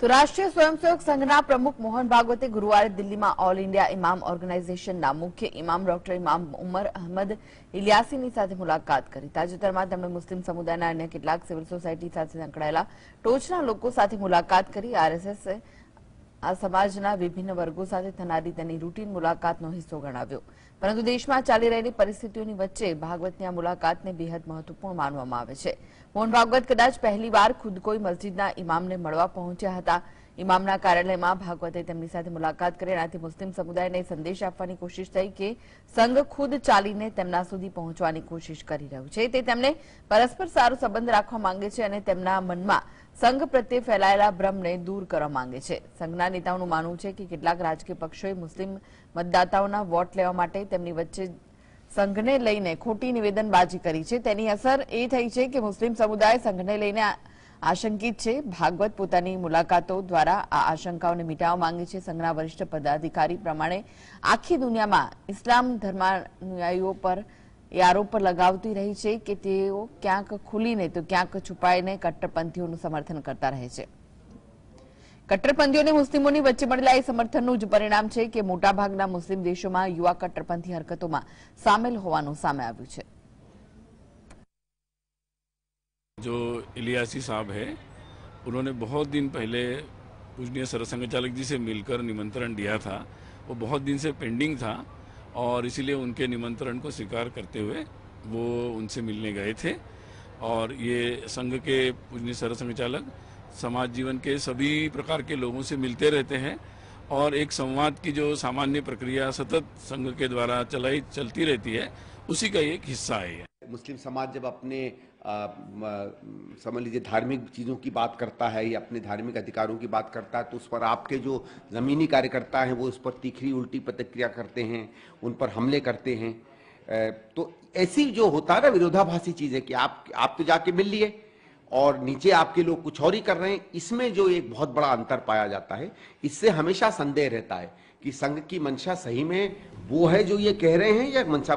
તો રાષ્ટ્રીય સ્વયંસેવક સંઘના પ્રમુખ મોહન ભાગવતે ગુરુવારે દિલ્હીમાં ઓલ ઇન્ડિયા ઇમામ ઓર્ગેનાઇઝેશનના મુખ્ય ઇમામ ડોક્ટર ઇમામ ઉમર અહમદ ઇલિયાસીની સાથે મુલાકાત કરી તાજેતરમાં તેમણે મુસ્લિમ સમુદાયના અન્ય કેટલાક સિવિલ સોસાયટી સાથે સંકળાયેલા ટોચના લોકો સાથે મુલાકાત કરી આરએસએસ આ સમાજના વિભિન્ન વર્ગો સાથે થનારી તેની રૂટીન મુલાકાતનો હિસ્સો ગણાવ્યો પરંતુ દેશમાં ચાલી રહેલી પરિસ્થિતિઓની વચ્ચે ભાગવતની આ મુલાકાતને બેહદ મહત્વપૂર્ણ માનવામાં આવે છે મોહન ભાગવત કદાચ પહેલીવાર ખુદ કોઈ મસ્જિદના ઇમામને મળવા પહોંચ્યા હતા ઇમામના કાર્યલેમાં ભાગવતે તેમની સાથે મુલાકાત કરે રાતી મુસ્લિમ સમુદાયને સંદેશ આપવાની કોશિશ થઈ કે સંગ ખુદ ચાલીને તેમના સુધી પહોંચવાની કોશિશ કરી રહ્યો છે તે તેમણે પરસ્પર સારુ સંબંધ રાખવા માંગે છે અને તેમના મનમાં સંગ પ્રત્યે ફેલાયેલા ભ્રમને દૂર કરવા માંગે છે સંગના નેતાઓનું માનવું છે કે કેટલાક રાજકીય પક્ષોએ મુસ્લિમ મતદારોના વોટ લેવા માટે તેમની વચ્ચે સંગને લઈને ખોટી નિવેદનબાજી કરી છે તેની અસર એ થઈ છે કે મુસ્લિમ સમુદાય સંગને લઈને આશંકિત છે ભાગવત પોતાની મુલાકાતો દ્વારા આ આશંકાઓને મિટાવવા માંગે છે સંઘના વરિષ્ઠ પદાધિકારી પ્રમાણે આખી દુનિયામાં ઇસ્લામ ધર્માનુયાયીઓ પર એ આરોપ લગાવતી રહી છે કે તેઓ ક્યાંક ખુલીને તો ક્યાંક છુપાઈને કટ્ટરપંથીઓનું સમર્થન કરતા રહે છે કટ્ટરપંથીઓ અને મુસ્લિમોની વચ્ચે મળેલા એ સમર્થનનું જ પરિણામ છે કે મોટાભાગના મુસ્લિમ દેશોમાં યુવા કટ્ટરપંથી હરકતોમાં સામેલ હોવાનું સામે આવ્યું છે इलियासी साहब है उन्होंने बहुत दिन पहले पूजनीय सरसंघचालक जी से मिलकर निमंत्रण दिया था वो बहुत दिन से पेंडिंग था और इसीलिए उनके निमंत्रण को स्वीकार करते हुए वो उनसे मिलने गए थे और ये संघ के पूजनीय सरसंघचालक समाज जीवन के सभी प्रकार के लोगों से मिलते रहते हैं और एक संवाद की जो सामान्य प्रक्रिया सतत संघ के द्वारा चलाई चलती रहती है उसी का एक हिस्सा है मुस्लिम समाज जब अपने समझ लीजिए धार्मिक चीज़ों की बात करता है या अपने धार्मिक अधिकारों की बात करता है तो उस पर आपके जो ज़मीनी कार्यकर्ता हैं वो उस पर तीखरी उल्टी प्रतिक्रिया करते हैं उन पर हमले करते हैं तो ऐसी जो होता है ना विरोधाभासी चीज़ है कि आप आप तो जाके मिल लिए और नीचे आपके लोग कुछ और ही कर रहे हैं इसमें जो एक बहुत बड़ा अंतर पाया जाता है इससे हमेशा संदेह रहता है कि संघ की मंशा सही में वो है जो ये कह रहे हैं या मंशा